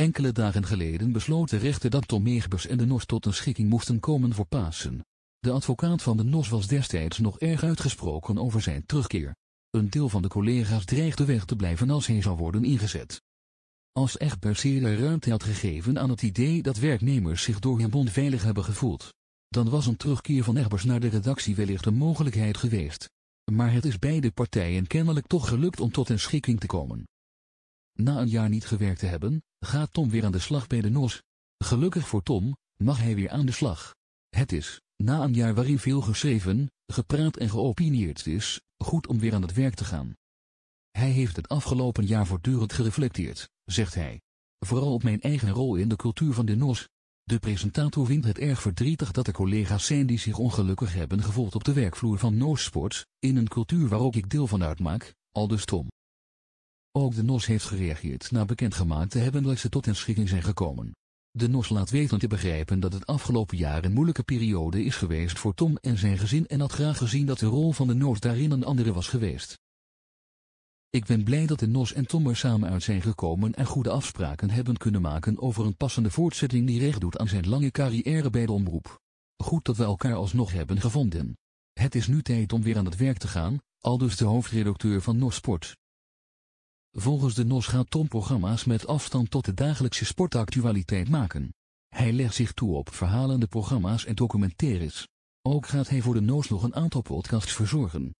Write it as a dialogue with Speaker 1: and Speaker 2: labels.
Speaker 1: Enkele dagen geleden besloot de rechter dat Tom Meegbers en de NOS tot een schikking moesten komen voor Pasen. De advocaat van de NOS was destijds nog erg uitgesproken over zijn terugkeer. Een deel van de collega's dreigde weg te blijven als hij zou worden ingezet. Als Egbers eerder ruimte had gegeven aan het idee dat werknemers zich door hem onveilig hebben gevoeld, dan was een terugkeer van Egbers naar de redactie wellicht een mogelijkheid geweest. Maar het is beide partijen kennelijk toch gelukt om tot een schikking te komen. Na een jaar niet gewerkt te hebben, gaat Tom weer aan de slag bij de NOS. Gelukkig voor Tom, mag hij weer aan de slag. Het is, na een jaar waarin veel geschreven, gepraat en geopineerd is, goed om weer aan het werk te gaan. Hij heeft het afgelopen jaar voortdurend gereflecteerd, zegt hij. Vooral op mijn eigen rol in de cultuur van de NOS. De presentator vindt het erg verdrietig dat er collega's zijn die zich ongelukkig hebben gevoeld op de werkvloer van NOS Sports, in een cultuur waar ook ik deel van uitmaak, aldus Tom. Ook de NOS heeft gereageerd na bekendgemaakt te hebben dat ze tot een schikking zijn gekomen. De NOS laat weten te begrijpen dat het afgelopen jaar een moeilijke periode is geweest voor Tom en zijn gezin en had graag gezien dat de rol van de NOS daarin een andere was geweest. Ik ben blij dat de NOS en Tom er samen uit zijn gekomen en goede afspraken hebben kunnen maken over een passende voortzetting die recht doet aan zijn lange carrière bij de omroep. Goed dat we elkaar alsnog hebben gevonden. Het is nu tijd om weer aan het werk te gaan, aldus de hoofdredacteur van NOS Sport. Volgens de NOS gaat Tom programma's met afstand tot de dagelijkse sportactualiteit maken. Hij legt zich toe op verhalende programma's en documentaires. Ook gaat hij voor de NOS nog een aantal podcasts verzorgen.